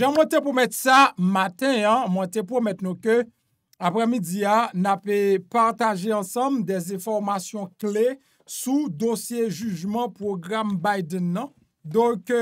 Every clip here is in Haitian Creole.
Jan mwen te pou met sa maten, mwen te pou met nou ke apre midi ya, na pe partaje ansam de se formasyon kle sou dosye jujman program Biden nan. Donk,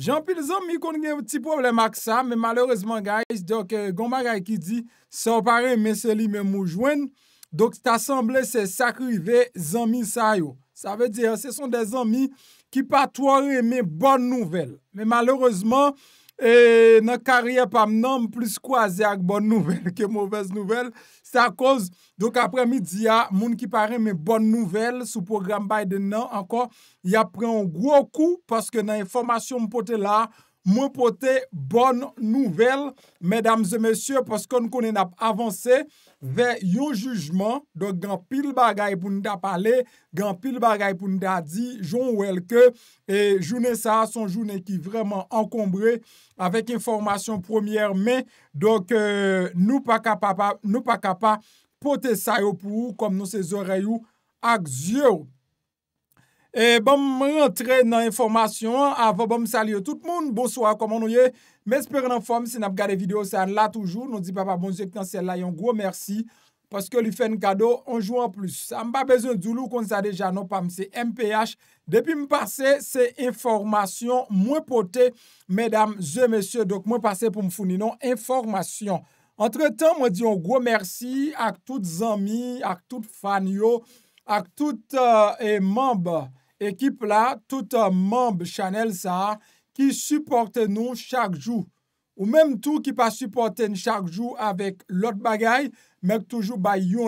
jan pi de zan mi kon nge ti pou avle mak sa, men maloreseman, guys, donk, goma gay ki di, se opare men seli men mou jwen, donk, ta sanble se sakri ve zanmi sa yo. Sa ve di, se son de zanmi ki patware men bon nouvel. Men maloreseman, E nan karye pa m nan, m plis kwa ze ak bon nouvel, ke mouvez nouvel. Se ta koz, doke apre midi ya, moun ki parem e bon nouvel sou program bay de nan. Anko, ya preon gwo kou, paske nan informasyon m pote la... Mwen pote bon nouvel, mesdames e mesye, pos kon konen ap avanse, ve yon jujman, donk gen pil bagay pou nida pale, gen pil bagay pou nida di, joun ou elke, e jounen sa, son jounen ki vreman enkombre, avek informasyon pwomiye, men, donk nou pa kapa, nou pa kapa pote sa yo pou, kom nou se zore yo, ak zye yo. E bom rentre nan informasyon, avan bom sali yo tout moun. Bon soya, koman nou ye. Men sper nan fom, se nan ap gade video, se an la toujou. Non di papa bonjou ek nan sel la, yon gwo mersi. Paske li fen kado, anjou an plus. An pa bezon djoulou kont sa deja, non pam, se MPH. Depi m'pase, se informasyon mwen pote, medam, zè, mèsyè, dok mwen pase pou m'founi. Non, informasyon. Entre tan, mwen di yon gwo mersi, ak tout zami, ak tout fan yo, ak tout mamban. équipe là, tout un membre Chanel ça, qui supporte nous chaque jour. Ou même tout qui pas supporte nous chaque jour avec l'autre bagaille, mais toujours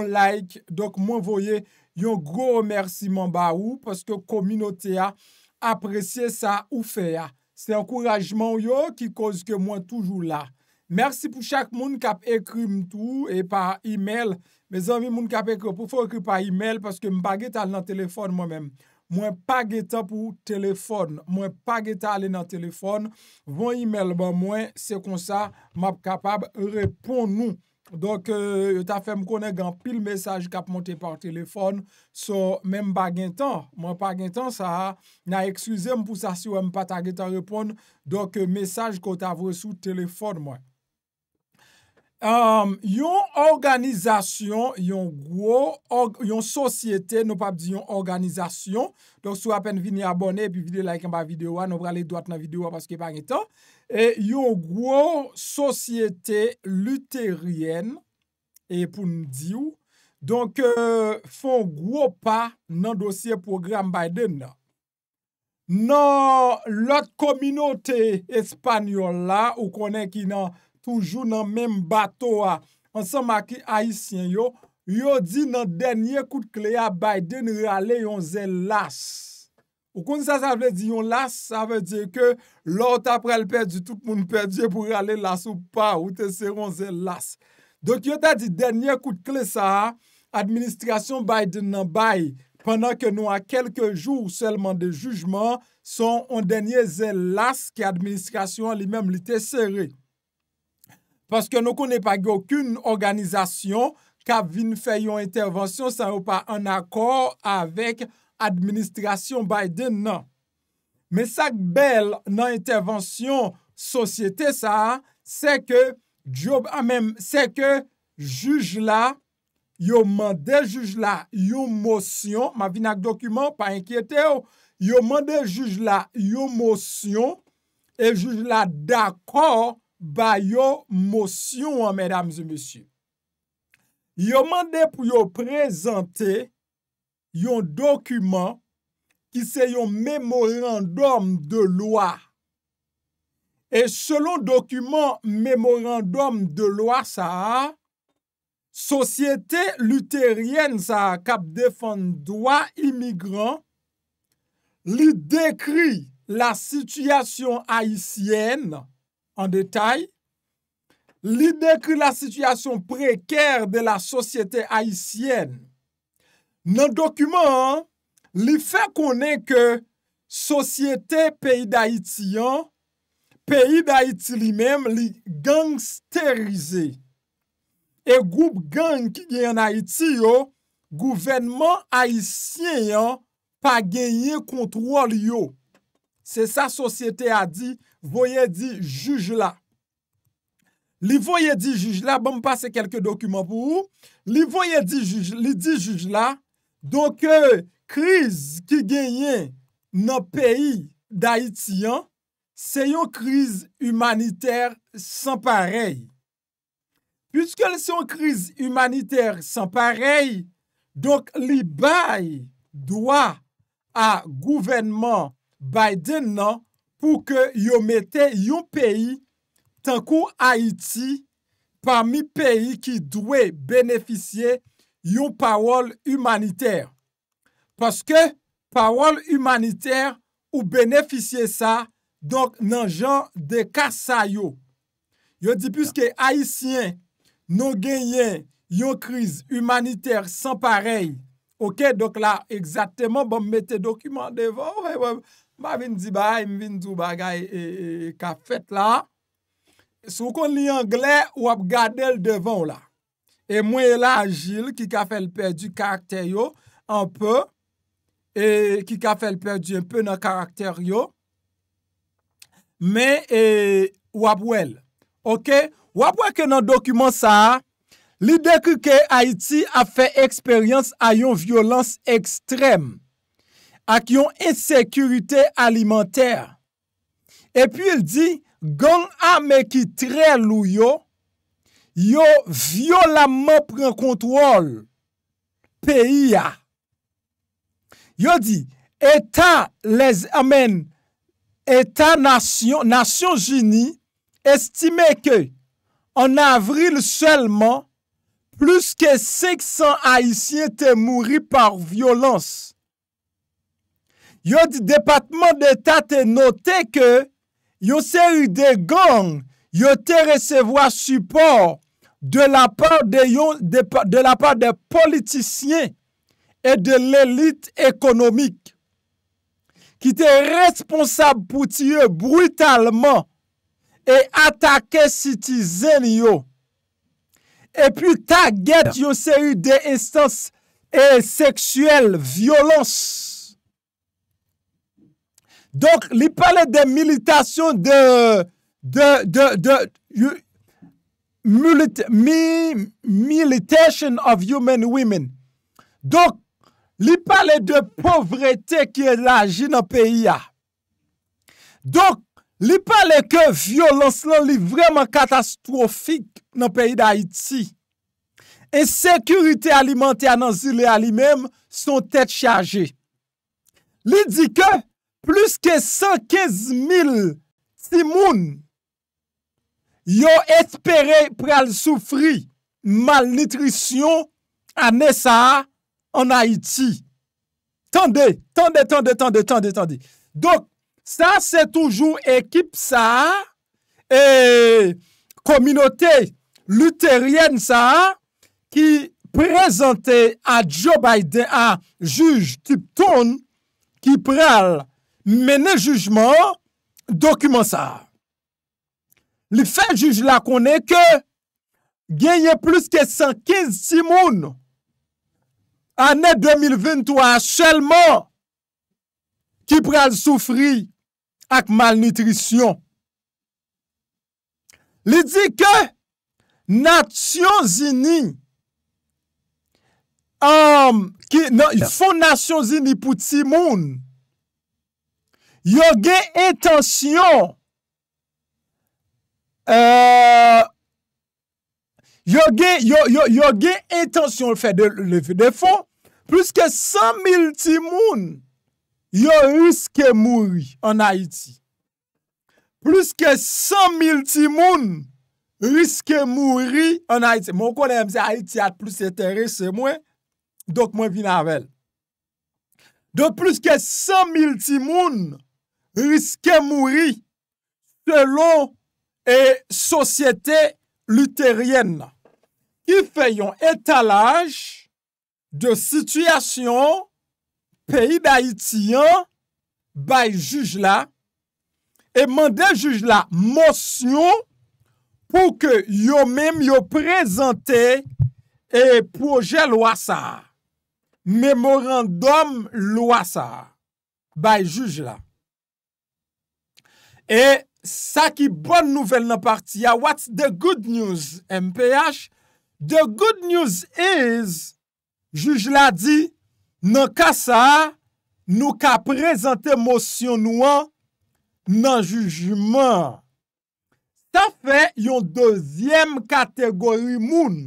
like. Donc, moi, voyez, un gros remerciement bah ou, parce que communauté a apprécié ça ou fait C'est encouragement yo qui cause que moi toujours là. Merci pour chaque monde qui a écrit tout et par email. Mes amis, gens qui pour par email, parce que pas dans le téléphone moi-même. Mwen pa geta pou telefon, mwen pa geta ale nan telefon, vwen email ba mwen, se kon sa, mwen ap kapab repon nou. Dok, euh, yo ta fe m konen gan pil mesaj kap monte par telefon, so mwen m bagen tan, mwen pagen tan sa, na eksuze m pou sa si wè m pata geta repon, dok euh, mesaj ko ta vresu telefon mwen. Um, yon organizasyon, yon gwo, yon sosyete, nou pap di yon organizasyon, donk sou apen vini abone, pi vide like yon ba videwa, nou prale doat nan videwa paske pang etan, e yon gwo sosyete luterien, e pou mdi ou, donk euh, fon gwo pa nan dosye program Biden nan. Nan lak kominote espanyol la, ou konen ki nan... koujou nan menm bato a, ansan maki a isyen yo, yo di nan denye kout kle a Biden reale yon zel las. Ou kon di sa sa vle di yon las, sa vle di ke, lor ta prel perdi tout moun perdi pou reale las ou pa, ou te seron zel las. Dok yo ta di denye kout kle sa, administrasyon Biden nan bay, penan ke nou a kelke jou ou selman de jujman, son yon denye zel las ki administrasyon li menm li te seri. Paske nou konen pa gyo kyun organizasyon ka vin fè yon intervensyon sa ou pa an akor avek administrasyon Biden nan. Me sak bel nan intervensyon sosyete sa, se ke juj la, yo mande juj la, yo mosyon, ma vin ak dokumen, pa enkyete ou, yo mande juj la, yo mosyon, e juj la d'akor ba yo mosyon an, mèdames et messieurs. Yo mande pou yo prezante yon dokumen ki se yon memorandum de lwa. E selon dokumen memorandum de lwa sa, sosyete luterien sa kap defan dwa imigran li dekri la sityasyon haisyen sa En detay, li dekri la sityasyon preker de la sosyete Haitien. Nan dokumen an, li fe konen ke sosyete peyi da Haiti an, peyi da Haiti li menm li gangsterize. E goup gang ki gen an Haiti yo, gouvenman Haitien yan pa genye kontroli yo. Se sa sosyete a di, voye di juj la. Li voye di juj la, bon m'passe kelke dokumen pou ou. Li voye di juj la, donk e, kriz ki genyen nan peyi da itiyan, se yon kriz humaniter san parey. Piske li se yon kriz humaniter san parey, donk li bayi doa a gouvenman Biden nan pou ke yo mette yon peyi tankou Haiti parmi peyi ki dwe beneficye yon pawol humaniter. Paske pawol humaniter ou beneficye sa donk nan jan de kasa yo. Yo di pwiske Haitien nou genyen yon kriz humaniter san parey. Ok, donk la, egzateman bon mette dokumen devon. Ma vin di ba, im vin djou bagay e, e, e ka fet la. Sou kon li Angle, wap gade l devan la. E mwen e la, Gilles, ki ka fel perdi karakter yo anpe. E ki ka fel perdi anpe nan karakter yo. Men, wap wel. Ok, wap wak nan dokumen sa. Li dek ke Haiti a fe eksperyans a yon violans ekstrem. ont insécurité alimentaire. Et puis il dit, gang armé qui très lou yo, violentement prend contrôle pays pays. Yo dit, les amen, État nation, Nations Unies estime que, en avril seulement, plus que 500 Haïtiens étaient morts par violence. yo di depatman de ta te note ke yo se yu de gang yo te resevo a support de la part de politisyen e de l'elite ekonomik ki te responsab pou ti yo brutalman e atake sitizen yo e pi ta get yo se yu de instance e eh, seksuel, violons Donk, li pale de militation de militation of human women. Donk, li pale de povreté ki e laji nan peyi ya. Donk, li pale ke violans lan li vreman katastrofik nan peyi da Haiti. En sekurite alimentè an anzilè a li mèm son tèt chagè. Li di ke Plus ke 115.000 simoun yo espere pral soufri malnutrisyon ane sa an Haiti. Tande, tande, tande, tande, tande, tande. Menè jujman, dokumen sa. Li fè juj la konè ke genye plus ke 115 timoun anè 2023 chèlman ki pral soufri ak malnutrisyon. Li di ke natsyon zini anè um, ki fò natsyon zini pou timoun anè yo ge etansyon, euh, yo ge etansyon le fè de fò, plus ke 100 mil timoun, yo riske mouri an Haiti. Plus ke 100 mil timoun, riske mouri an Haiti. Mon konen mse, Haiti at plus etere se mwen, dok mwen vin avèl. Dok plus ke 100 mil timoun, Riske mouri selon e sosyete luteryen. I feyon etalaj de sityasyon peyi da itiyan bay juj la. E mande juj la monsyon pou ke yo mem yo prezante e proje loasa. Memorandum loasa bay juj la. E sa ki bon nouvel nan partiya, what's the good news, MPH? The good news is, juj la di, nan kasa, nou ka prezante mousyon nou an, nan jujman. Sa fe yon dozyem kategori moun,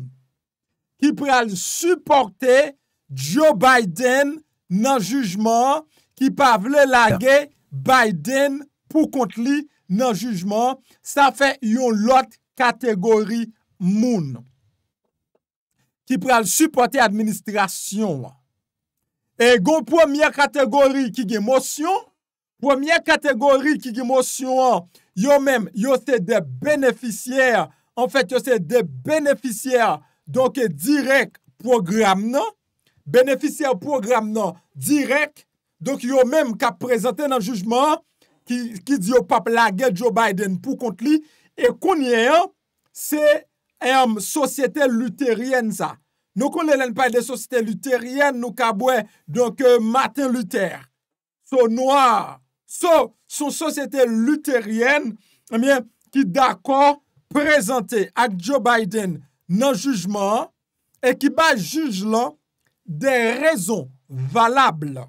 ki pre al suporte Joe Biden nan jujman, ki pa vle lage Biden moun. pou kont li nan jujman, sa fe yon lot kategori moun. Ki pral supporte administrasyon. E goun pwemye kategori ki ge monsyon, pwemye kategori ki ge monsyon an, yo men, yo se de beneficiyer, an fèk yo se de beneficiyer, donke direk program nan, beneficiyer program nan, direk, donke yo men ka prezante nan jujman an, ki diyo pap lage Joe Biden pou kont li, e konye an, se en am sosyete luterien sa. Nou konye len paye de sosyete luterien nou kabwe, donke euh, Martin Luther, so noir, so son sosyete luterien, amyen, eh ki d'akor prezante ad Joe Biden nan jujman, e ki ba juj lan de rezon valable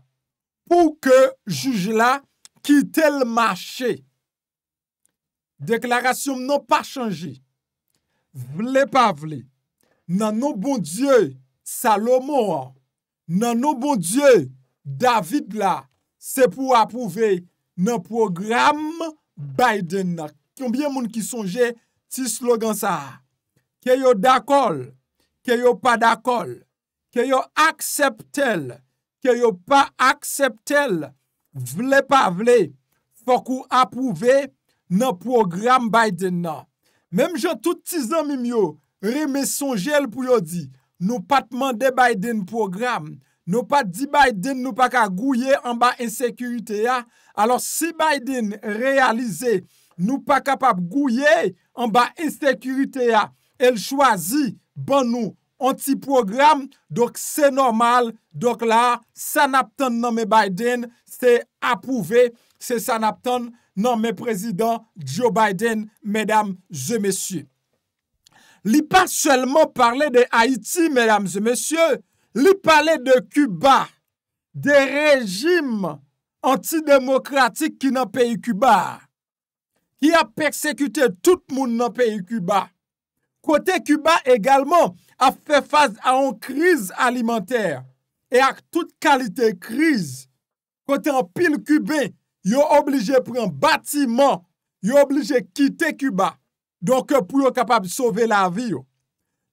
pou ke juj lan Kite l machè. Deklarasyon m non pa chanji. Vle pa vle. Nan nou bon die, Salomo. Nan nou bon die, David la. Se pou apouve nan program Biden la. Kyonbyen moun ki sonje ti slogan sa. Kyo yo dakol. Kyo yo pa dakol. Kyo yo akseptel. Kyo yo pa akseptel. Vle pa vle, fok ou apouve nan program Biden nan. Mem jen tout tizan mi myo, remeson jel pou yo di, nou patman de Biden program, nou pat di Biden nou pa ka gouye an ba insekurity ya, alo si Biden realize nou pa kapap gouye an ba insekurity ya, el chwazi ban nou anti program, dok se normal, dok la sanap tan nan me Biden, te apouve se sanapton nan men prezident Joe Biden, medam zemesye. Li pa selman parle de Haiti, medam zemesye, li pale de Cuba, de rejim antidemokratik ki nan peyi Cuba, ki a persekute tout moun nan peyi Cuba. Kote Cuba egalman a fe faz a an kriz alimenter e ak tout kalite kriz, Kote an pil kube, yo oblije pren bati man, yo oblije kite kuba. Donke pou yo kapab souve la vi yo.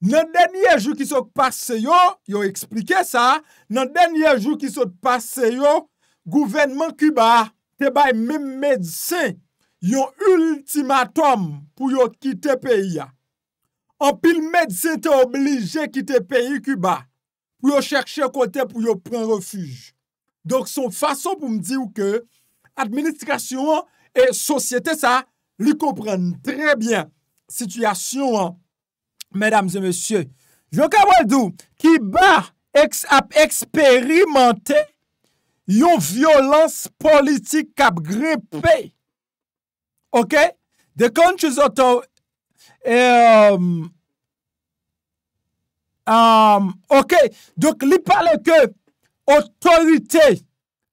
Nan denye jou ki sot pase yo, yo eksplike sa, nan denye jou ki sot pase yo, gouvenman kuba te bay mem medisen, yo ultimatom pou yo kite peyi ya. An pil medisen te oblije kite peyi kuba, pou yo chekche kote pou yo pren refuj. Donk son fason pou m di ou ke administrasyon an e sosyete sa, li kompren dren bien. Sityasyon an medams e monsye. Joka waldou, ki ba ap eksperimante yon violans politik kap gripe. Ok? De kon chou soto e ok, donk li pale ke otorite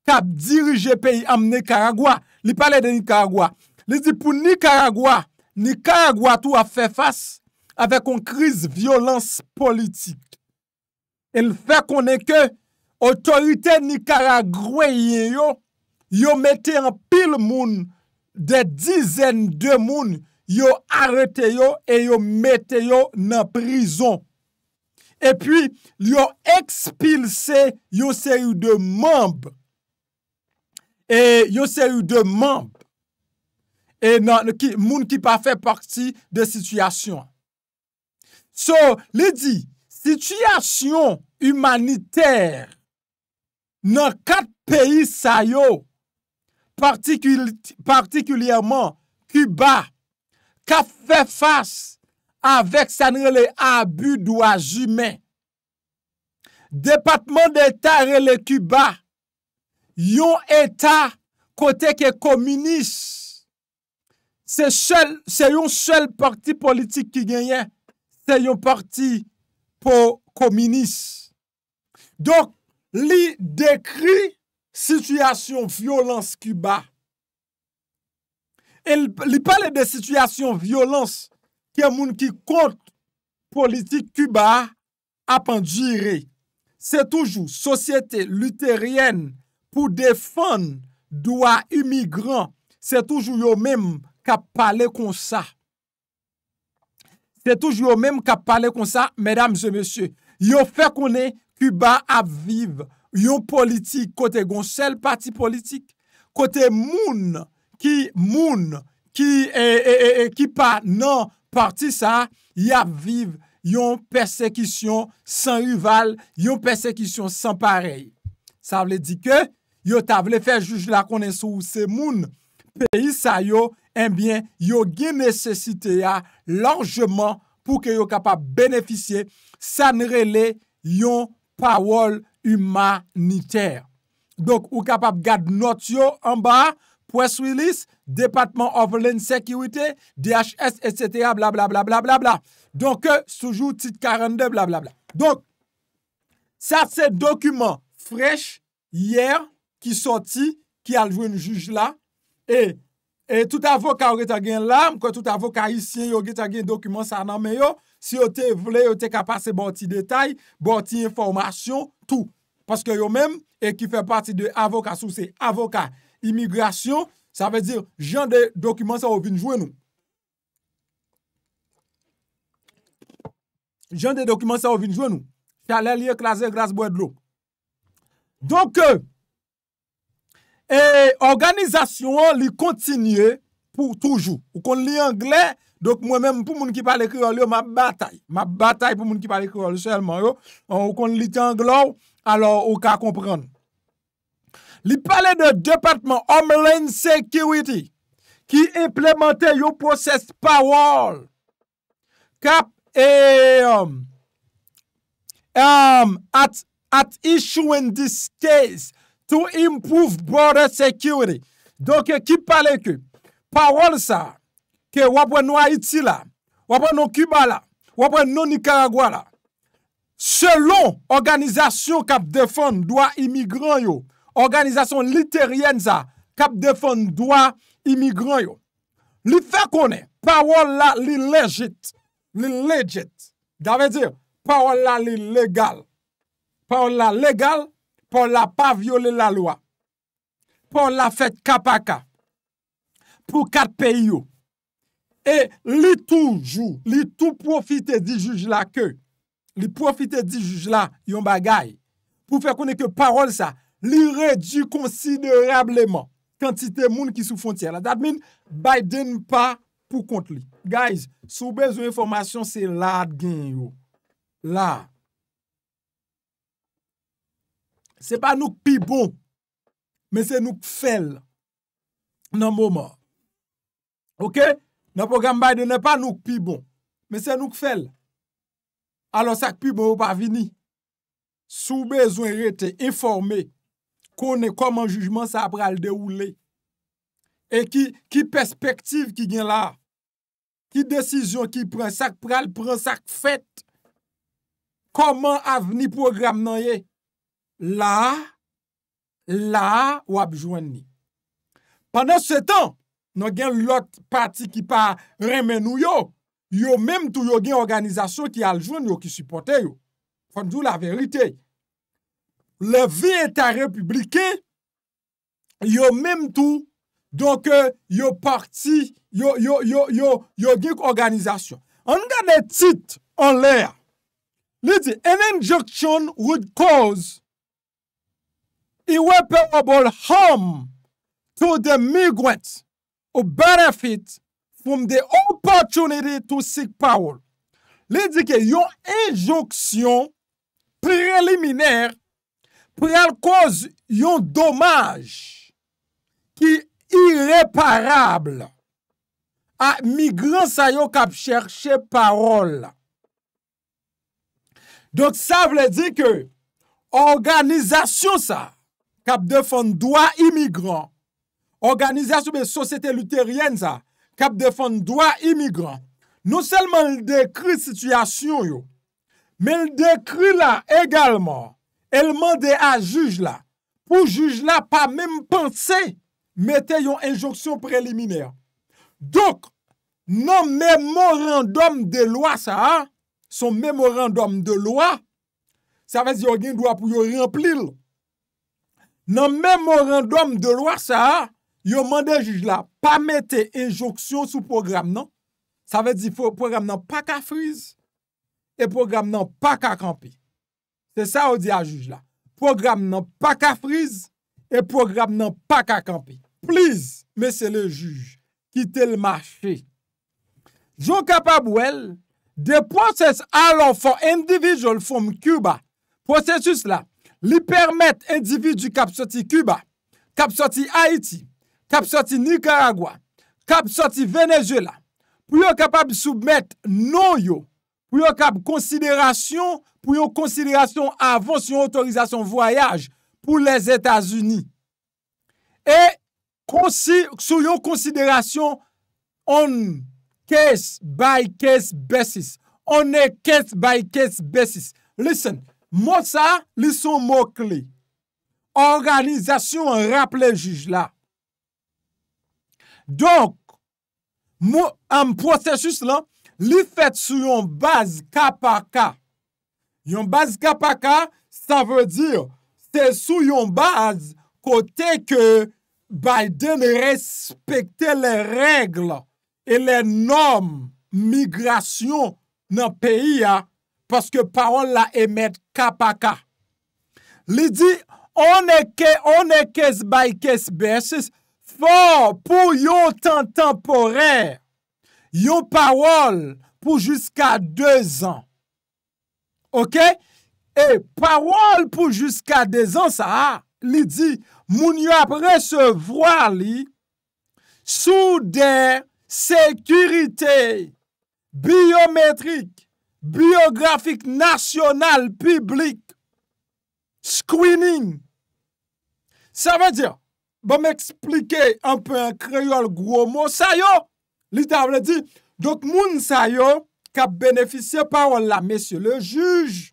ka dirije peyi amne Nicaragua, li pale de Nicaragua, li di pou Nicaragua, Nicaragua tou a fe fas avek an kriz violans politik. El fe konen ke otorite Nicaragua yen yo, yo mette an pil moun de dizen de moun yo arete yo e yo mette yo nan prizon. E pwi, yo ekspilse yo se yu de mamb. E yo se yu de mamb. E moun ki pa fe parti de sityasyon. So, li di, sityasyon humaniter nan kat peyi sayo, partikuliyaman Cuba, ka fe fasy avèk sanre le abu dwa jimè. Depatman d'Etat re le Kuba, yon Eta kote ke kominis, se yon sel parti politik ki genyen, se yon parti pou kominis. Donk, li dekri situasyon violans Kuba. Li pale de situasyon violans Kuba, Kè moun ki kont politik Kuba apan jire. Se toujou sosyete luterien pou defan doua imigran, se toujou yo mèm kap pale kon sa. Se toujou yo mèm kap pale kon sa, mèdam se mèsyè, yo fè konè Kuba ap viv yon politik kote goun sel pati politik, kote moun ki moun ki e e e e ki pa nan Parti sa, ya vive yon persekisyon san yuval, yon persekisyon san parey. Sa vle di ke, yo ta vle fe juj la konen sou ou se moun. Pe yi sa yo, enbyen, yo ge nesesite ya lorgeman pou ke yo kapap beneficye san rele yon pawol humaniter. Donk, yo kapap gad not yo anba. Press Release, Depatement of Land Security, DHS, etc. Bla, bla, bla, bla, bla, bla. Donk, soujou tit 42, bla, bla, bla. Donk, sa se dokumen frech, yèr, ki soti, ki aljou yon juj la. E, e tout avokat ou geta gen l'arm, kon tout avokat isyen yo geta gen dokumen sa nanmen yo, si yo te vle, yo te kapase bon ti detay, bon ti informasyon, tout. Paske yo menm, e ki fe pati de avokat sou se avokat. Immigrasyon, sa ve dir, jan de dokumen euh, sa ou vinjwen nou. Jan de dokumen sa ou vinjwen nou. Kalè liye klasè glas bwèd lò. Donke, e organizasyon li kontinye pou toujou. Ou kon li anglè, dok mwen mèm pou moun ki pale kriol yo, ma batay. Ma batay pou moun ki pale kriol yo, selman yo. Ou kon li te anglò, alò ou ka kompran nou. li pale de departement Homeland Security ki implemente yo proses PAWOL kap e at issue in this case to improve border security. Donke ki pale ki PAWOL sa ke wapwe nou Haiti la, wapwe nou Cuba la, wapwe nou Nicaragua la. Selon organizasyon kap defon doa imigran yo Organizasyon literyen sa kap defon doa imigran yo. Li fe konen, parol la li lejit. Li lejit. Da ve dir, parol la li legal. Parol la legal, parol la pa viole la loa. Parol la fet kapaka. Po kat peyo. E li tou jou, li tou profite di juj la ke. Li profite di juj la yon bagay. Po fe konen ke parol sa... Li redi konsiderebleman kantite moun ki sou fontye la. That mean, Biden pa pou kont li. Guys, sou bezwen informasyon se la gen yo. La. Se pa nouk pi bon, men se nouk fel. Nan mouman. Ok? Nan program Biden ne pa nouk pi bon, men se nouk fel. Alon sa ki pi bon ou pa vini. Sou bezwen rete informe konen koman jujman sa pral de oule, e ki perspektiv ki gen la, ki desizyon ki pren sak pral, pren sak fet, koman avni program nan ye, la, la wabjwen ni. Pendan se tan, nan gen lot pati ki pa remen ou yo, yo menm tou yo gen organizasyon ki aljoun yo ki sipote yo. Fondou la verite yo. Le vi etat republiké, yo mèm tou, donke euh, yo parti, yo dik organizasyon. An gane tit an lè, li di, an injoksyon wèd kòz iwèpè abòl ham to de migwèt ou benefit from de opòtunity to sik pawol. Pre al koz yon domaj ki ireparable a migran sa yon kap chershe parol. Donk sa vle di ke organizasyon sa kap defon dwa imigran, organizasyon be sosete luteryen sa kap defon dwa imigran, nou selman l dekri situasyon yo, men l dekri la egalman el mande a juj la pou juj la pa mèm panse metè yon injoksyon preliminè. Dok, nan memorandom de loa sa a, son memorandom de loa, sa vè di yon gen doa pou yon remplil. Nan memorandom de loa sa a, yon mande juj la pa metè injoksyon sou program nan. Sa vè di program nan pa ka friz, e program nan pa ka kampi. Te sa ou di a juj la. Program nan pa ka friz e program nan pa ka kampi. Please, me se le juj, kite le machi. Jou kapab wel de proses alon for individual from Cuba. Prosesus la, li permette individu kap soti Cuba, kap soti Haiti, kap soti Nicaragua, kap soti Venezuela, pou yo kapab soubmet no yo, pou yo kap konsiderasyon pou yon konsiderasyon avans yon otorizasyon voyaj pou les Etats-Unis. E konsi, sou yon konsiderasyon on kes by kes besis. On ne kes by kes besis. Listen, mou sa, li son mou kle. Organizasyon rap le jij la. Donk, mou am prosesus lan, li fet sou yon baz ka pa ka Yon baz kapaka, sa vè dir, se sou yon baz kote ke Biden respekte le regle e le nom migrasyon nan peyi ya, paske pawol la emet kapaka. Li di, one ke, one kes bay kes bes, se fòr pou yon tan tampore, yon pawol pou jiska 2 an, E, parol pou jiska dezen sa, li di, moun yo ap resevwa li sou de sekurite, biometrik, biografik nasyonal, piblik, screening. Sa ve di, ba bon, m eksplike an pe kreyol gwo moun sa yo. Li ta vle di, dot moun sa yo. ka pbenefise pa ou la, mesye le juj.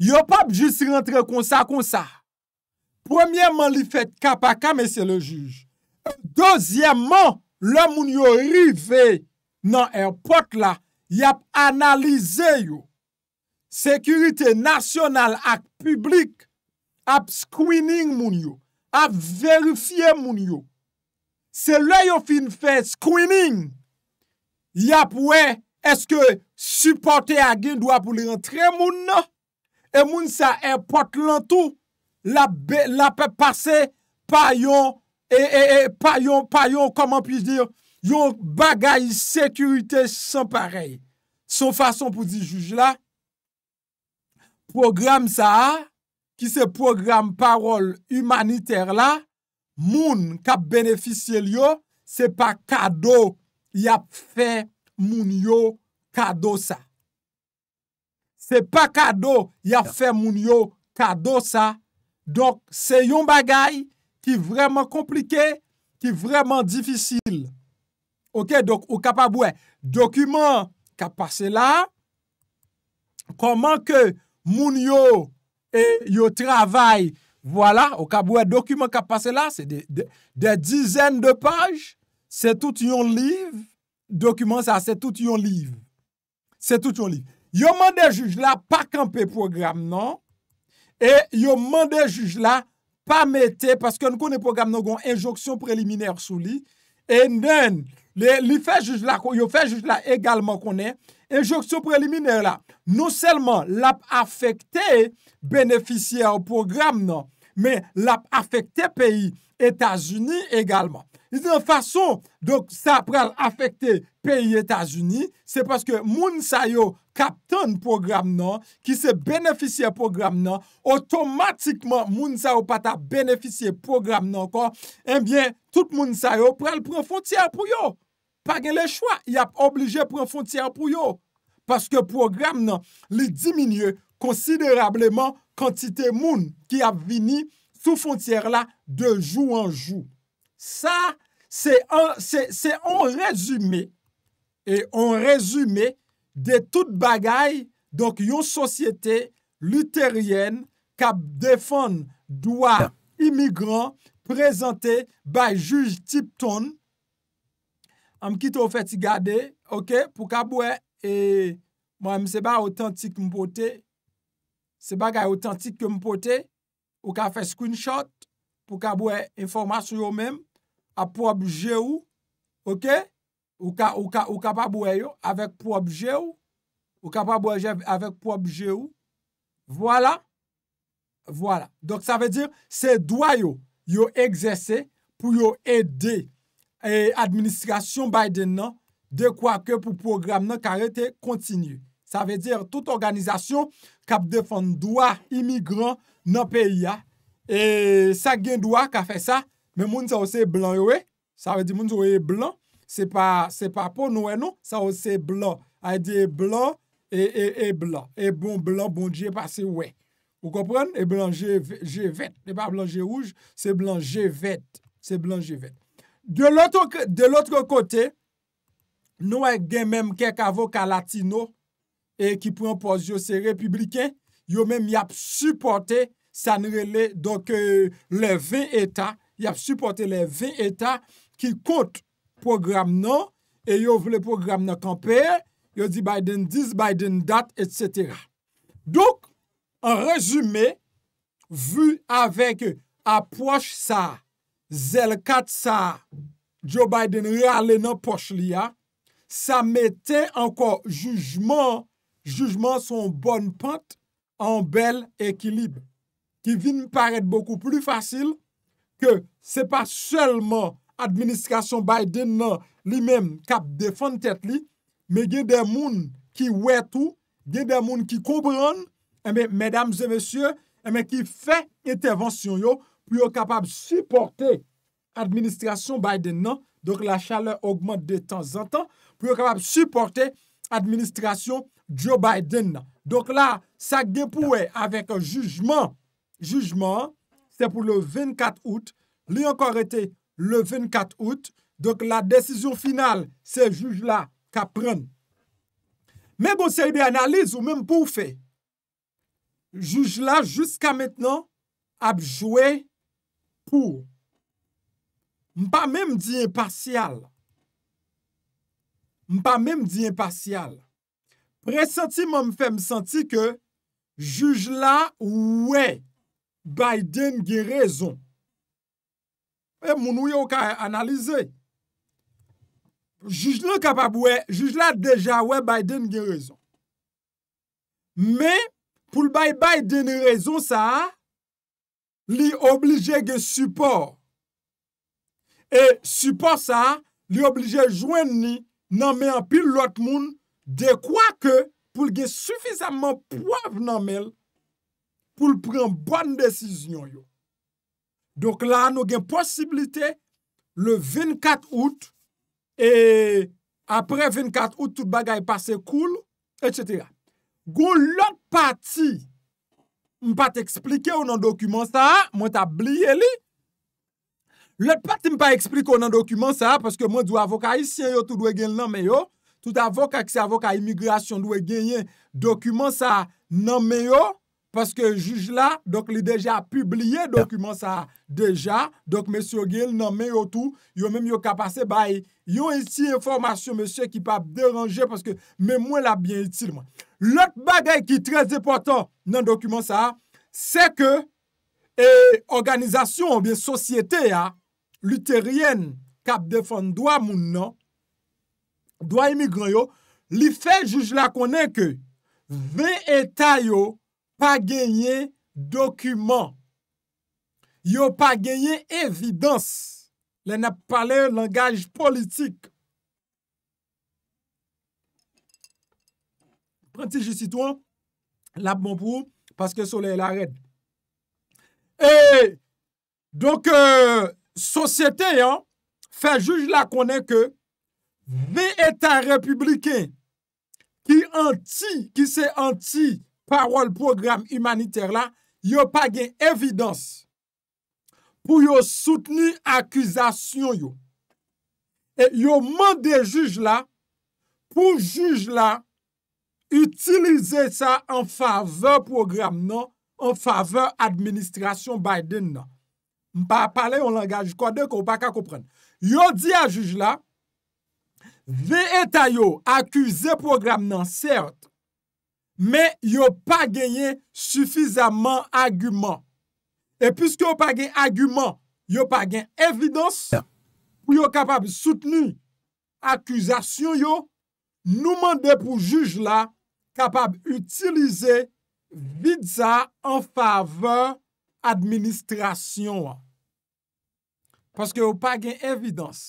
Yo pap jist rentre konsa konsa. Premye man li fet ka pa ka, mesye le juj. Dozyemman, la moun yo rive nan epot la, yap analize yo. Sekurite nasyonal ak publik ap screening moun yo. Ap verifye moun yo. Se le yo fin fe screening, yap we, Eske supporte agen dwa pou li rentre moun nan? E moun sa import e lantou la pe pase pa yon e e e pa yon pa yon yon bagay sekurite san parey. Son fason pou di juj la program sa ki se program parol humaniter la moun ka beneficye li yo se pa kado yap fe moun yo kado sa. Se pa kado, ya fe moun yo kado sa. Donk, se yon bagay ki vreman komplike, ki vreman difisil. Ok, donk, ou kapabwe, dokumen kapase la, koman ke moun yo e yo travay, wala, ou kapabwe, dokumen kapase la, se de dizen de page, se tout yon liv, Dokuman sa, se tout yon liv. Se tout yon liv. Yo mande juj la pa kampe program nan, e yo mande juj la pa mette, paske nou konen program nan kon enjoksyon preliminer sou li, e nen, li fe juj la, yo fe juj la egalman konen, enjoksyon preliminer non la, nou selman la pa afekte beneficia ou program nan. men ap afekte peyi Etasuni egalman. Yon fason sa pral afekte peyi Etasuni, se paske moun sayo kapten programe nan, ki se benefisye eh programe nan, otomatikman moun sayo pata benefisye programe nan kon, enbyen, tout moun sayo pral pran fontia pou yo. Pag en le chwa, yap oblije pran fontia pou yo. Paske programe nan li diminye konsiderableman kantite moun ki ap vini sou fontyer la de jou an jou. Sa, se an rezume de tout bagay, donk yon sosyete luterien kap defon dwa imigran prezante bay juj Tipton. Am kito feti gade, ok, pou kabwe, e mwa mse ba otantik mpote, Se bagay autentik ke m pou te, ou ka fe screenshot pou ka bouye informasyon yo men, a pou obje ou, ok? Ou ka pa bouye yo avek pou obje ou, ou ka pa bouye yo avek pou obje ou, wala, wala. Dok sa ve dir se doyo yo egzese pou yo ede eh, administrasyon Biden nan de kwa ke pou program nan karete kontinye. Sa ve dir tout organizasyon kap defan dwa imigran nan peyi ya. E sa gen dwa ka fe sa. Men moun sa ou se blan e we. Sa ve dir moun sa ou e blan. Se pa pou nou e nou. Sa ou se blan. A e di e blan e e e blan. E bon blan bon di e pa se we. Ou kompren? E blan je vet. Ne pa blan je ouj. Se blan je vet. Se blan je vet. De loutre kote. Nou e gen men kek avokalati nou. e ki prempos yo se republiken, yo menm yap supporte sanre e, le, donk le ve etat, yap supporte le ve etat, ki kont program nan, e yo vle program nan kamper, yo di Biden this, Biden that, etc. Dok, an rezume, vu avek apwosh sa, zelkat sa, Joe Biden reale nan poch li ya, sa mette anko jujman, jujman son bon pante an bel ekilib ki vin paret beaucoup plus fasil ke se pa selman administrasyon Biden nan li men kap defante li, me gen demoun ki wè tou, gen demoun ki koubran, eme mesdames et messieurs, eme eh ki fè intervensyon yo, pou yo kapab supporte administrasyon Biden nan, donk la chale augmante de tan zan tan, pou yo kapab supporte administrasyon Joe Biden nan. Dok la, sa depouè avèk jujman. Jujman, se pou le 24 out. Li ankor etè le 24 out. Dok la desisyon final, se juj la kapren. Mèm bon se li analize ou mèm pou fè. Juj la jusqu'a mètnen apjouè pou. Mpa mèm di impasyal. Mpa mèm di impasyal. Resenti man m fèm senti ke juj la wè Biden ge rezon. Moun wè yo ka analize. Juj la kapab wè, juj la deja wè Biden ge rezon. Mè, pou l'bay-bay dene rezon sa, li oblije ge support. E support sa, li oblije jwen ni nan mè an pil lot moun De kwa ke pou l gen sufisaman pov nanmel pou l pren bon desizyon yo. Donk la an nou gen posibilite le 24 out e apre 24 out tout bagay pase koul, etc. Gon l ot pati m pati eksplike ou nan dokumen sa, mwen ta bliye li. L ot pati m pati eksplike ou nan dokumen sa, paske mwen djou avokayisyen yo tout dwe gen nanmel yo. tout avok ak se avok a imigrasyon dwe genyen, dokumen sa nan meyo, paske juj la, dok li deja publie, dokumen sa deja, dok mèsyo genyen nan meyo tou, yo mèm yo kapase, yo yon si informasyon mèsyo ki pa deranje, paske mèmwen la bien itil. Lòt bagay ki trez eportan nan dokumen sa, se ke, e organizasyon ou bien sosyete ya, luterien kap defan doa moun nan, Dwa imigran yo, li fe juj la konen ke Ve etay yo pa genye dokumen Yo pa genye evidans Le nap pale langaj politik Prenti jisitou an Lap bon pou, paske sole el ared E, donk e, sosyete an Fe juj la konen ke Ve etat republiken ki se anti parol program imaniter la, yo pa gen evidans pou yo soutenu akizasyon yo. E yo mande juj la pou juj la utilize sa an faveur program nan, an faveur administrasyon Biden nan. Mpa pale yon langaj kode kou pa ka koupren. Yo di a juj la, Ve etay yo akuse programe nan sèrt, mè yo pa genyen sufizaman agumen. E pwiske yo pa genyen agumen, yo pa genyen evidans, pou yo kapab soutenu akusasyon yo, nou mande pou juj la kapab utilize bidza an fave administrasyon. Pwiske yo pa genyen evidans,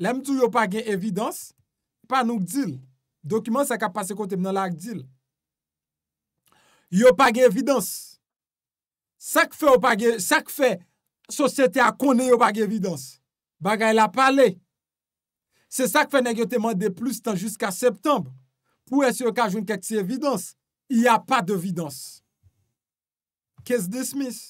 Lem tou yo pa gen evidans, pa nouk dil. Dokuman sa ka pase kote mnen la ak dil. Yo pa gen evidans. Sak fe yo pa gen, sak fe, sosyete a kone yo pa gen evidans. Baga el a pale. Se sak fe negyote mwen de plus tan jusqu a septembre, pou es yo ka joun keksye evidans, y a pa de evidans. Kes desmiss.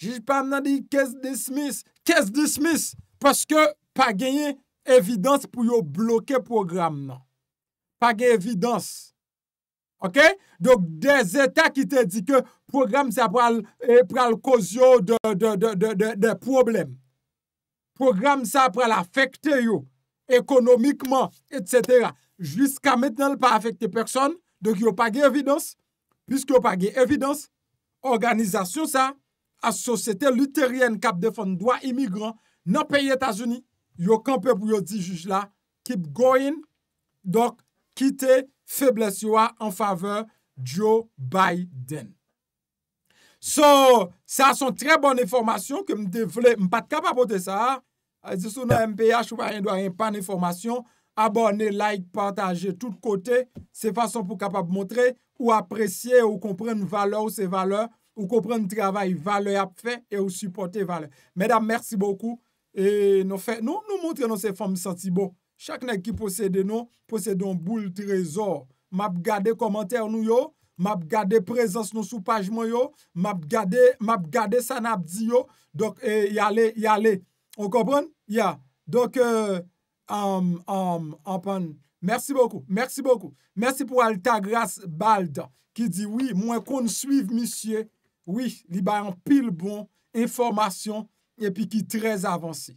Je jipa mnen di kes desmiss Ke se dismis? Paske pa genye evidans pou yo bloke program nan. Pa genye evidans. Ok? Dok de zeta ki te di ke program sa pral koz eh, yo de problem. Program sa pral afekte yo. Ekonomikman, etc. Jiska metnen pa afekte person. Dok yo pa genye evidans. Pis yo pa genye evidans. Organizasyon sa... a sosyete luterien kap defon doa imigran nan peyi Etasuni, yo kanpe pou yo di juj la, keep going, dok kite feblesiwa an fave Joe Biden. So, sa son tre bon informasyon ke mde vle, mpa te kapapote sa, a euh, zisou nan MPH, ou pa rin doa rin pan informasyon, abone, like, pataje, tout kote, se fason pou kapap montre, ou apresye, ou komprene vale ou se vale, Ou kopren travay, vale ap fe, e ou supporte vale. Medam, mersi bokou. E nou fè, nou nou montre nou se fòm santi bo. Chaknen ki posede nou, posede nou boule trezor. Map gade komenter nou yo, map gade prezans nou sou pajman yo, map gade, map gade san ap di yo, dok e eh, yale, yale. Ou kopren? Ya. Dok, am, euh, um, am, um, apan, mersi bokou, mersi bokou. Mersi pou Altagras Bald, ki di, oui, mwen kon suiv misye, Oui, li ba yon pil bon, informasyon, epi ki trez avansi.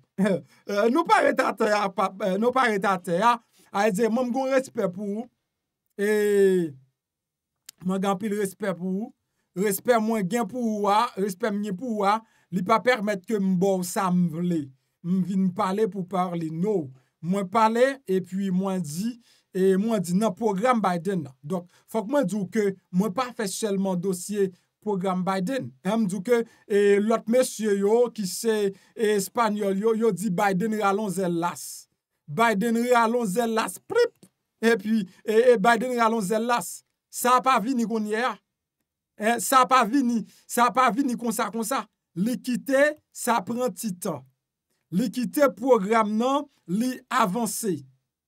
Nou pare tatè ya, nou pare tatè ya, a eze, mwen mgon respe pou, e, mwen gan pil respe pou, respe mwen gen pou ou a, respe mwen gen pou ou a, li pa permet ke mbo sa mwle, mvin pale pou parli nou. Mwen pale, epi mwen di, e mwen di nan program Biden nan. Don, fok mwen di ou ke, mwen pa fe chelman dosye, Programme Biden. Hem djouke, e, lot mesye yo ki se e, espanyol yo, yo di Biden re alon zel las. Biden re alon zel las. E pi, e, Biden re alon zel las. Sa pa vini kon ya. Sa pa vini. Sa pa vini konsa konsa. L'ikite sa pren titan. L'ikite programme nan li avanse.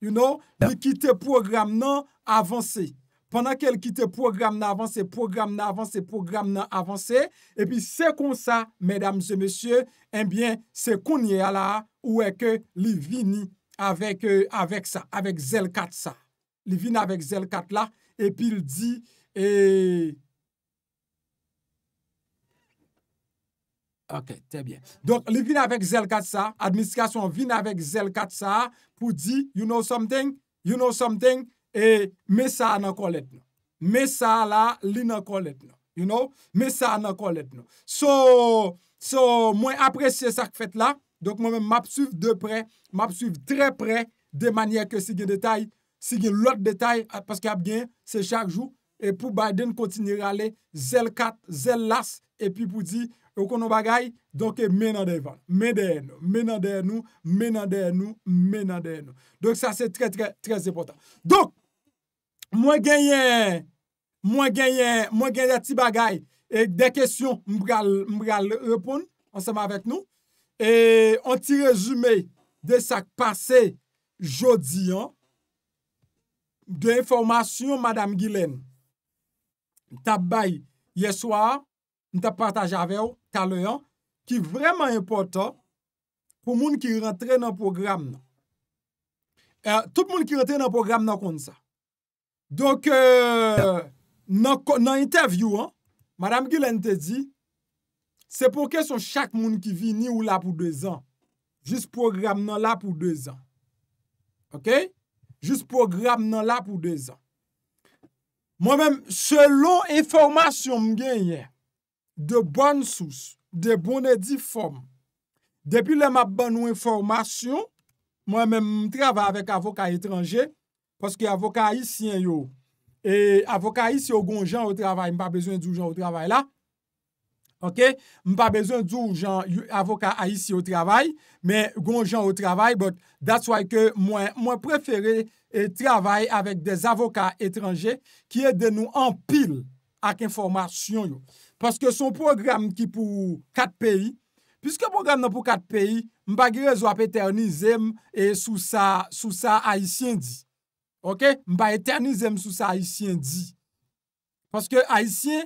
L'ikite programme nan avanse. Pendan ke el kite program nan avanse, program nan avanse, program nan avanse, epi se kon sa, medam se mesye, eh se konye ala ou eke li vini avek sa, euh, avek zel kat sa. Li vini avek zel kat la, epi el di, e... Ok, te bien. Donk, li vini avek zel kat sa, administrasyon vini avek zel kat sa, pou di, you know something? You know something? E, mè sa an an kon let nou. Mè sa la, li nan kon let nou. You know? Mè sa an an kon let nou. So, so, mwen apresye sak fèt la. Dok mwen mè mapsuf de prè, mapsuf drè prè de manyè ke si gen detay. Si gen lot detay, paske ap gen, se chak jou. E pou Biden kontinir ale, zèl kat, zèl las, epi pou di, ou e kon nou bagay, donke menadevan, menadey nou, menadey nou, menadey nou, menadey nou. Dok sa se trè, trè, trè zèpotan. Dok, Mwen genyen, mwen genyen, mwen genyen ti bagay. E de kesyon mwen gal, mwen gal repon ansama vek nou. E an ti rezume de sak pase jodi an. De informasyon madame Gilene. Ta bay yeswa, mwen ta partaj avew, taloyan. Ki vreman impotant pou moun ki rentre nan program nan. E, tout moun ki rentre nan program nan kon sa. Donk nan euh, interview an, madame Gulen te di, se pou keson chak moun ki vi ni ou la pou 2 an, jis pou gram nan la pou 2 an. Ok? Jis pou gram nan la pou 2 an. Mwen men, selon informasyon mgen ye, de bon souz, de bon edi form, depi le ma bon ou informasyon, mwen men mtrava avèk avoka etranje, mwen men mtrava avèk avoka etranje, Paske avokat haisyen yo. E avokat haisyen yo goun jan ou travay. M pa bezwen djou jan ou travay la. Ok. M pa bezwen djou jan avokat haisyen ou travay. Men goun jan ou travay. But that's why ke mwen preferi e travay avek de zavokat etranje ki e de nou anpil ak informasyon yo. Paske son program ki pou kat peyi. Piske program nan pou kat peyi, m pa gre zo ap eternize m e sou sa haisyen di. OK vais éterniser sous ça haïtien dit parce que haïtien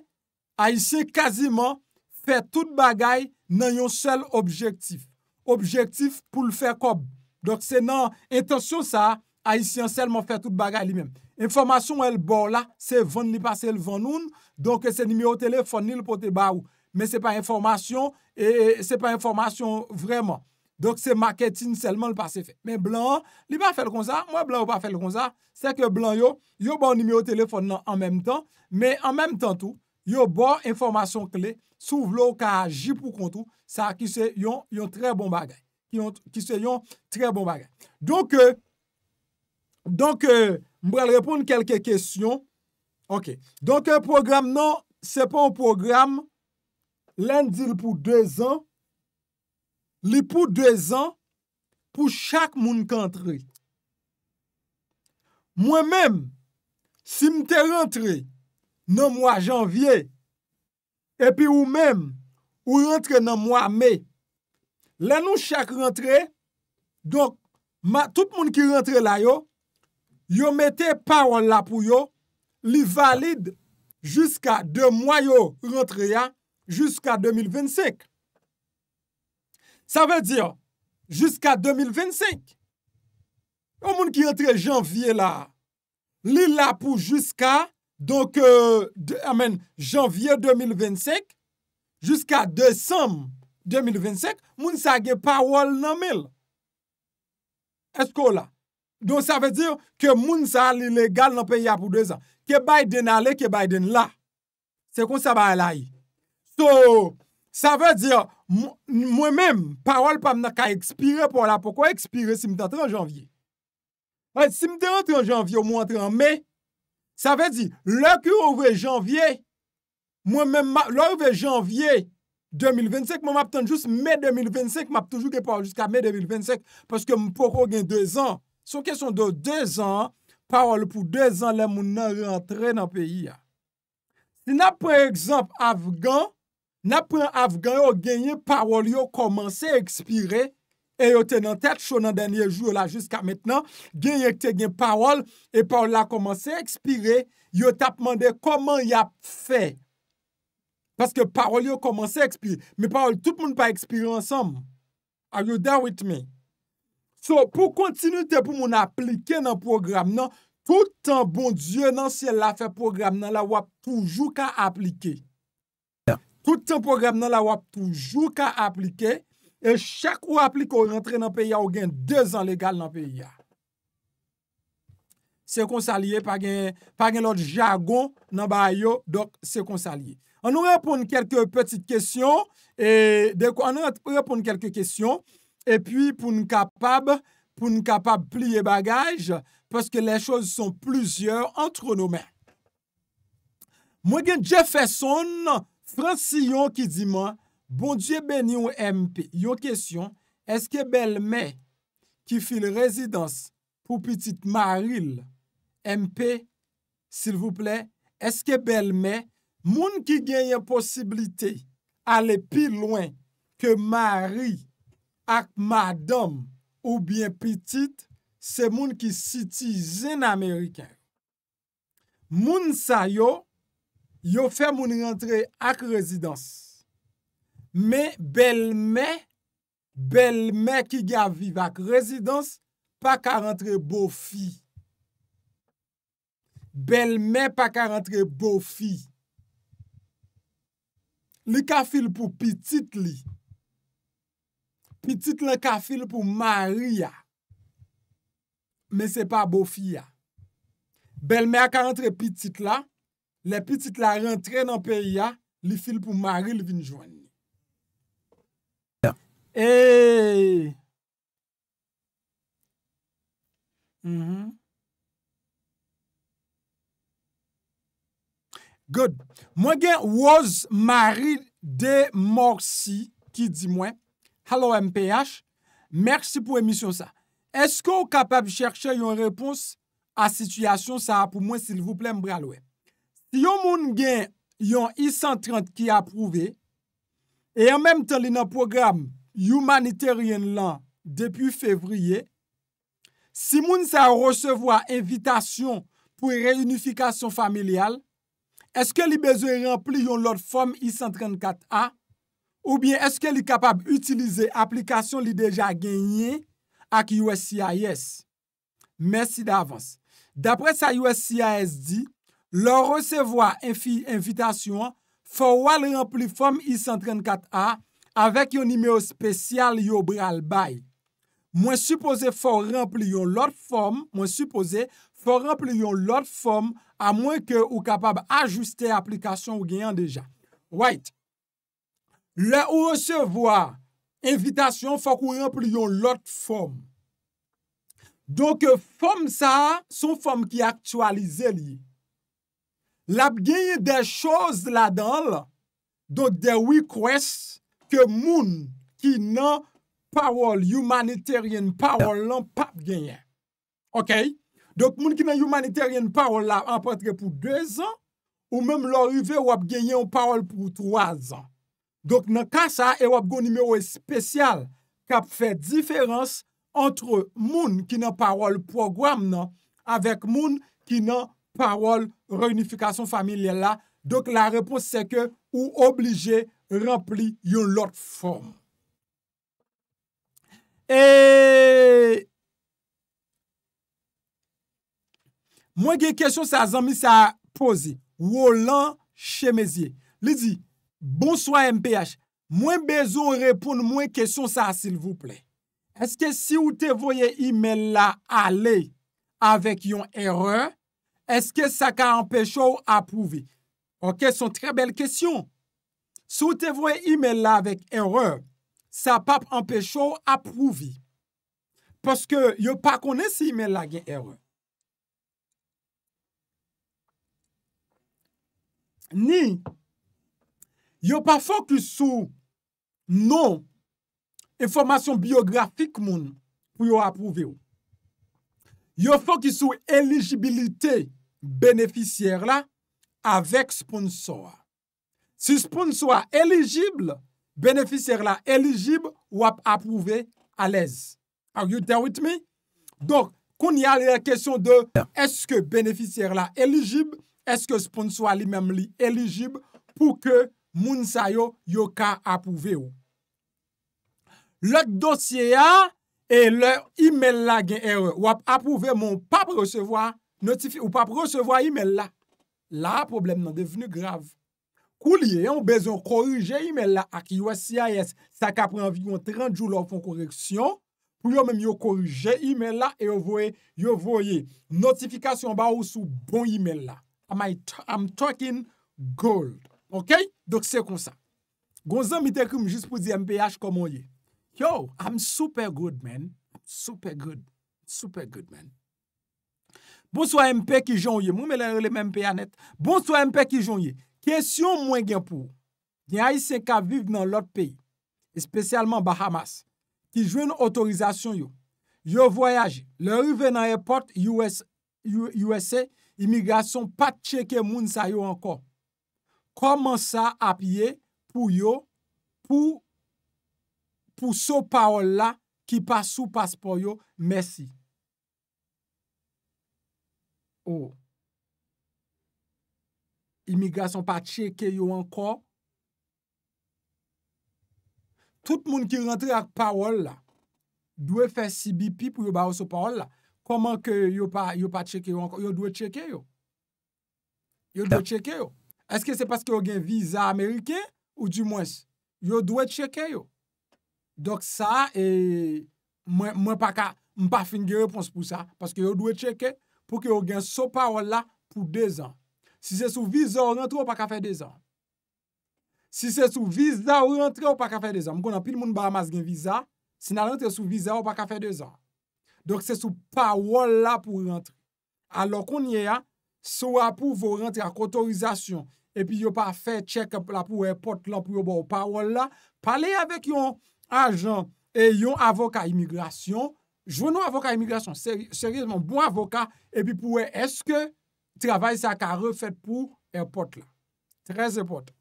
haïtien quasiment fait toute bagaille dans un seul objectif objectif pour le faire comme donc c'est non intention ça haïtien seulement fait toute bagaille lui-même information elle bord là c'est vendre passer le nous, donc c'est numéro téléphone ni le barrer. mais c'est pas information et c'est pas information vraiment Donk se maketin selman l pa se fe. Men blan, li pa fe l kon sa, mwen blan ou pa fe l kon sa, se ke blan yo, yo ban nimi yo telefon nan an menm tan, men an menm tan tou, yo ban informasyon kle, sou vlo ka aji pou kontou, sa ki se yon, yon tre bon bagay. Ki se yon, tre bon bagay. Donk, euh, donk, euh, mbrel repoun kelke kesyon. Ok, donk, euh, program nan, se pan program, len dil pou 2 an, li pou 2 an pou chak moun kantri. Mwen men, si mte rentri nan mwa janvye, epi ou men, ou rentri nan mwa me, la nou chak rentri, donk, tout moun ki rentri la yo, yo mette parol la pou yo, li valide jiska 2 mwayo rentri ya, jiska 2025. Sa ve diyo, jiska 2025. O moun ki etre janvye la, li la pou jiska, donk, euh, amen, janvye 2025, jiska december 2025, moun sa ge pa wol nanmel. Esko la. Donk sa ve diyo, ke moun sa li legal nanpe ya pou deza. Ke Biden ale, ke Biden la. Se kon sa ba alay. So... Sa ve di, mwen men, parol pa mnen ka ekspire pou ala, poukwa ekspire si mte atre an janvye? Si mte atre an janvye ou mwen atre an me, sa ve di, lò ki ouve janvye, mwen men, lò ouve janvye, 2025, mwen map tante jous, me 2025, map toujou ke parol jous ka me 2025, paske mwen poukwa gen 2 an. Son kesyon do 2 an, parol pou 2 an, mwen nan rentre nan peyi. Yon ap pre ekzamp afgan, N apren Afgan yo genye parol yo komanse ekspire, e yo tenan tet chon nan denye jou la jiska metnan, genye te genye parol, e parol la komanse ekspire, yo ta pman de koman ya fe. Paske parol yo komanse ekspire. Me parol tout moun pa ekspire ansam. Are you there with me? So pou kontinu te pou moun aplike nan program nan, toutan bon die nan si el la fe program nan, la wap toujou ka aplike. Kouten program nan la wap poujou ka aplike, e chak ou aplike ou rentre nan peya ou gen dezan legal nan peya. Sekonsalye pagen lot jagon nan bayo, dok sekonsalye. An ou repoun kelke petite kesyon, an ou repoun kelke kesyon, e pi pou nou kapab pliye bagaj, paske le chouz son plizye entre nou men. Mwen gen je feson nan, Prens si yon ki di man, bon diye ben yon MP, yon kesyon, eske bel me ki fil rezidans pou pitit Maril MP, sil vouple, eske bel me, moun ki genyen posibilite ale pi lwen ke Maril ak madam ou bien pitit, se moun ki siti zin Amerike. Moun sa yo... Yo fe moun rentre ak rezidans. Me, bel me, bel me ki ga vive ak rezidans, pa ka rentre bo fi. Bel me, pa ka rentre bo fi. Li kafil pou pitit li. Pitit li kafil pou Maria. Me se pa bo fi ya. Bel me a ka rentre pitit la. le pitit mm-hmm. la rentre nan PIA, li fil pou Maril vini jwenni. Eyyy! Mh mh. Good. Mwen gen waz Maril de Morsi ki di mwen. Hello MPH. Mersi pou emisyon sa. Eskou kapab cherche yon repons a sityasyon sa pou mwen sil vouplem bralowe? Si yon moun gen yon I-130 ki a prouvé, e an menm tan li nan program humanitarian lan depi fevriye, si moun sa recevoa evitasyon pou reunifikasyon familial, eske li bezoy renpli yon lot form I-134A, ou bien eske li kapab utilize aplikasyon li deja genye ak USCIS. Mersi davans. Dapre sa USCIS di, Le recevoi infi invitasyon, fò wò le rempli fòm I-134-A avèk yon imèo spesyal yo bral bay. Mwen supose fò rempli yon lot fòm, mwen supose fò rempli yon lot fòm, a mwen ke ou kapab ajuste aplikasyon ou genyan deja. Wait. Le ou recevoi invitasyon fò kou rempli yon lot fòm. Donk fòm sa, son fòm ki aktualize liye. Lap genye de choz la donl, donk de wikwes, ke moun ki nan parol, humanitarian parol lan pa genye. Ok? Donk moun ki nan humanitarian parol la, an patre pou 2 an, ou menm lor yve wap genye an parol pou 3 an. Donk nan ka sa, e wap goun nimeyo e spesyal, kap fe diferans antre moun ki nan parol program nan, avèk moun ki nan Parol, reunifikasyon familye la. Dok la repos seke ou oblije rempli yon lot form. E... Mwen gen kesyon sa zanmi sa pozi. Wou lan chemezye. Li di, bon swa MPH. Mwen bezon repoun mwen kesyon sa sil vou ple. Eske si ou te voye imel la ale avek yon erreur, eske sa ka empesho ap prouvi? Ok, son tre bel kesyon. Sou te vwe imel la vek erre, sa pap empesho ap prouvi. Paske yo pa kone si imel la gen erre. Ni, yo pa fok sou non informasyon biografik moun pou yo ap prouvi ou. Yo fok sou eligibilite Beneficièr la avèk spounsoa. Si spounsoa elijibl, Beneficièr la elijibl wap apouvè alèz. Are you there with me? Donk, kon yalè kèsyon de eske Beneficièr la elijibl, eske spounsoa li mèm li elijibl pou ke moun sayo yo ka apouvè ou. Lèk dosye ya, e lèk imèl la gen erè. Wap apouvè moun pap recevwa Ou pa presevwa e-mail la. La, problem nan, devenu grav. Kou liye, yon bezon koruje e-mail la ak yon CIS. Sa kapre anviyon 30 jou lor fon koreksyon. Pou yon menm yon koruje e-mail la, e yon voye, yon voye. Notifikasyon ba ou sou bon e-mail la. I'm talking gold. Ok? Dok se kon sa. Gonzo mi tekoum jis pou di MPH komon ye. Yo, I'm super good man. Super good. Super good man. Boun sou MP ki joun ye. Mou mè le mèm pe anet. Boun sou MP ki joun ye. Kèsyon mwen gen pou ou. Nye a yi sen ka viv nan lot peyi. Espesyalman Bahamas. Ki joun yon otorizasyon yo. Yo voyaje. Le rive nan airport USA. Immigrasyon pat cheke moun sa yo ankon. Koman sa apye pou yo. Pou sou paol la ki pasou paspon yo. Mersi. ou imigrasyon pa cheke yo ankon, tout moun ki rentre ak parol la, dwe fè si bipi pou yo ba ou sou parol la, koman ke yo pa cheke yo ankon, yo dwe cheke yo, yo dwe cheke yo, eske se paske yo gen visa Amerike, ou di mwens, yo dwe cheke yo, dok sa, e, mwen pa finge repons pou sa, paske yo dwe cheke yo, pou ke ou gen sou pawol la pou 2 an. Si se sou viza ou rentre ou pa ka fè 2 an. Si se sou viza ou rentre ou pa ka fè 2 an. Mwen kon an pil moun bar mas gen viza, si nan rentre sou viza ou pa ka fè 2 an. Donk se sou pawol la pou rentre. Alors kon ye a, sou apou vou rentre ak otorizasyon, epi yo pa fè tchèk la pou repot lan pou yo ba ou pawol la, pale avèk yon ajan e yon avoka imigrasyon, Jwè nou avoka imigrasyon, seryèzman, bon avoka, epi pou wè, eske, travèl sa ka refèt pou, epote la. Tres epote.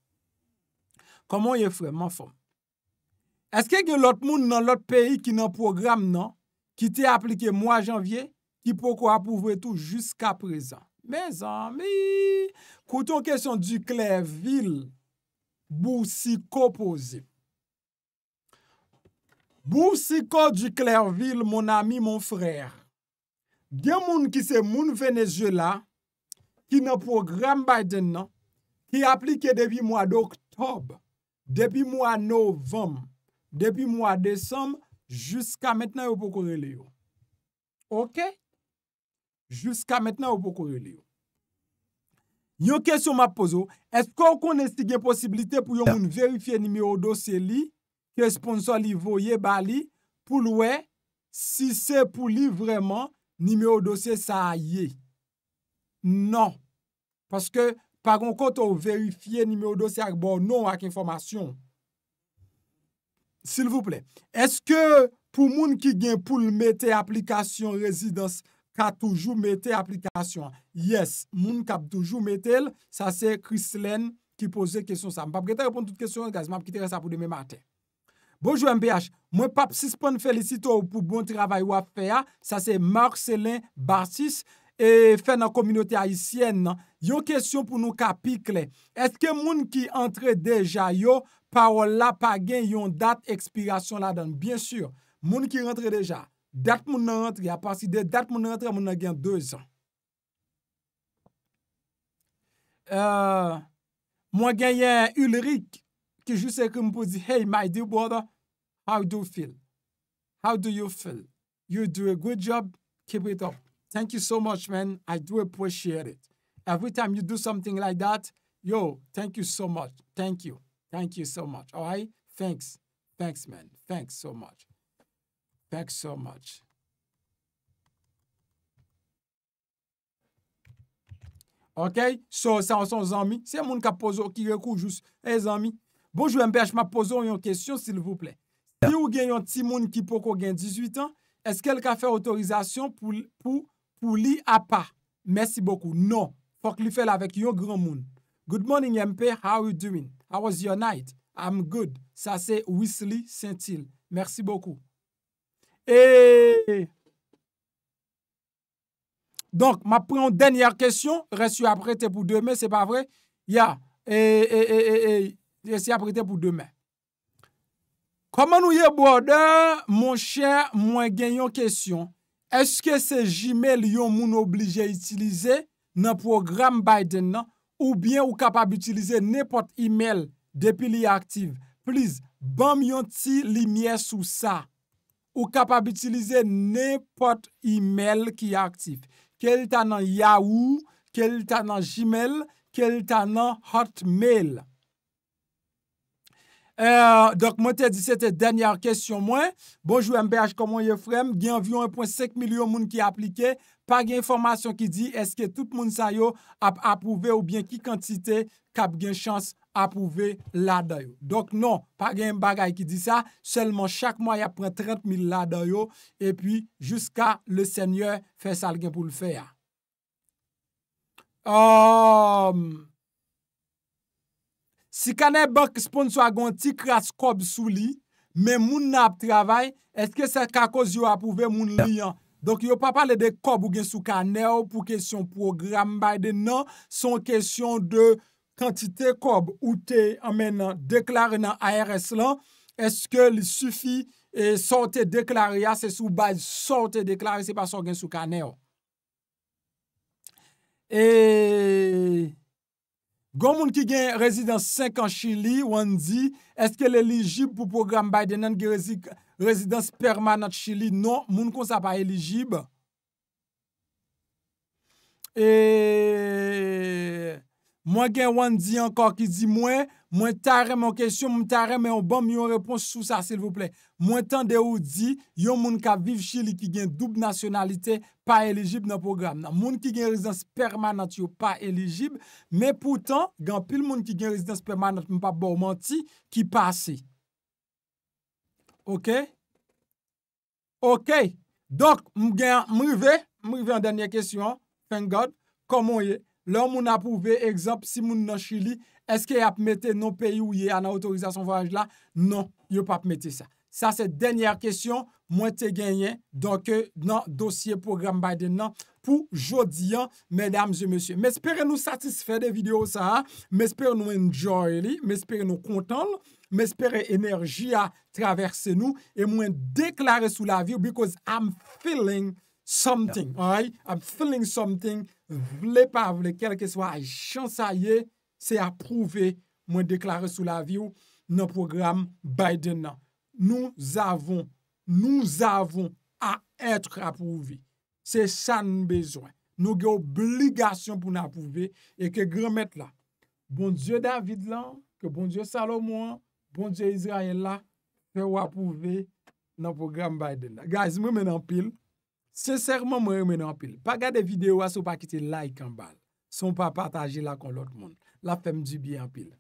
Koman yè fwè, man fwèm? Eske gen lot moun nan lot peyi ki nan program nan, ki te aplike mwa janvye, ki pou kwa pou vwè tou jyska prezan? Mè zan, mè yè. Kouton kesyon di Klèville, bou si kopo zè. Bousi kò di Klervil, mon ami, mon frèr, gen moun ki se moun vènes jè la, ki nan program Biden nan, ki aplike depi mwa d'Oktob, depi mwa Novom, depi mwa Desom, jyska mètnè ou pokore li yo. Ok? Jyska mètnè ou pokore li yo. Nyon kèsyon m ap pozo, eskò kon esti gen posibilite pou yon moun verifye nimi o dosye li? responso li vo ye bali pou lwe si se pou li vreman ni me o dosye sa a ye. Non. Paske, pa kon kont ou verifiye ni me o dosye ak bon non ak informasyon. Sil vouple. Eske pou moun ki gen pou lme te aplikasyon rezidans ka toujou me te aplikasyon? Yes. Moun kap toujou me tel, sa se Chris Len ki pose kesyon sa. Mpa prete repon tout kesyon an gazman ap ki tere sa pou deme mate. Bojou MbH, mwen pap sispan felisito ou pou bon travay wap fe a. Sa se Marcelin Barcis e fe nan kominote Haitienne nan. Yo kesyon pou nou kapikle. Eske moun ki entre deja yo, pa wala pa gen yon dat ekspirasyon la dan? Bien sur, moun ki entre deja. Dat moun a entre, ya paside dat moun a entre, moun a gen 2 an. Euh, mwen gen yon Ulrik. que je sais que me hey, my dear brother, how do you feel? How do you feel? You do a good job. Keep it up. Thank you so much, man. I do appreciate it. Every time you do something like that, yo, thank you so much. Thank you. Thank you so much. All right? Thanks. Thanks, man. Thanks so much. Thanks so much. OK? So, ça, on son zami. C'est moun ka pozo ki rekou jous. zami, Bonjour MPH, m'a posé une question, s'il vous plaît. Si vous avez un petit monde qui peut avoir 18 ans, est-ce qu'elle a fait autorisation pour, pour, pour lui à pas? Merci beaucoup. Non, faut qu'il fasse avec un grand monde. Good morning MP, how are you doing? How was your night? I'm good. Ça c'est Weasley Saint-Hill. Merci beaucoup. Et... Donc, ma une dernière question, reçue après, pour demain, c'est pas vrai? Yeah. et, Desi aprete pou demen. Koman nou ye bwode, mon chè, mwen genyon kesyon, eske se jimel yon moun oblije itilize nan program Biden nan ou bien ou kapab itilize nepot jimel depi li aktive. Plis, bam yon ti li miye sou sa. Ou kapab itilize nepot jimel ki aktive. Kel tanan Yahoo, kel tanan jimel, kel tanan hotmail. E, euh, dok mwen te di se te denyar kesyon mwen, bonjou MbH komon ye frem, gen vyon 1.5 milyon moun ki aplike, pa gen informasyon ki di, eske tout moun sayo ap apouve ou bien ki kantite kap gen chans apouve la dayo. Dok non, pa gen bagay ki di sa, selman chak mwen ya pren 30 mil la dayo, e pi, jiska le senyor fes algen pou l'fe ya. Ehm... Si kane bak sponsor agon ti kras kob sou li, men moun nap travay, eske se kakoz yo apouve moun li an. Donk yo pa pale de kob ou gen sou kane yo pou kesyon program baide nan, son kesyon de kantite kob ou te amen nan deklare nan ARS lan, eske li sufi e sote deklare ya se sou baide sote deklare se pa sote gen sou kane yo. E... Gon moun ki gen rezidans 5 an Chili, wan di, eske l elijib pou program Biden nan gen rezidans permanat Chili? Non, moun kon sa pa elijib. Mwen gen wan di an, kwa ki di mwen, Mwen tare mwen kesyon, mwen tare mwen oban, mi yon repons sou sa, s'il vous plè. Mwen tan de ou di, yon moun ka viv chili ki gen double nationalité, pa elegib nan program nan. Moun ki gen rezidans permanant, yon pa elegib, men poutan, gen pil moun ki gen rezidans permanant, mwen pa bo man ti, ki pase. Ok? Ok? Donk, mwen gen, mwen rive, mwen rive an denye kesyon, fengod, komon ye, lò moun apouve egzop si moun nan chili, Est-ce qu'il a mettre nos pays où il y a une autorisation voyage là Non, il a pas mettre ça. Ça, c'est la dernière question. Moi, te gagné donc dans euh, le dossier programme Biden non, pour aujourd'hui, hein, mesdames et messieurs. J'espère nous satisfaire de vidéos vidéo. Hein. J'espère nous enjoy. J'espère nous content. J'espère énergie à traverser nous. Et moi, déclarer sous la vie parce que je feeling something. Je right? I'm feeling something. Vle pas que quel soit, chance à Se apouve, mwen deklare sou la vi ou nan program Biden nan. Nou zavon, nou zavon a etre apouve. Se chan bejwen. Nou ge obligasyon pou nan apouve. E ke gre met la. Bon dieu David lan, ke bon dieu Salomon, bon dieu Israel la, fe wapouve nan program Biden la. Guys, mwen men anpil. Sese rman mwen men anpil. Pa gade videyo aso pa kite like anbal. Son pa pataje la kon lot moun. La fèm di bi apil.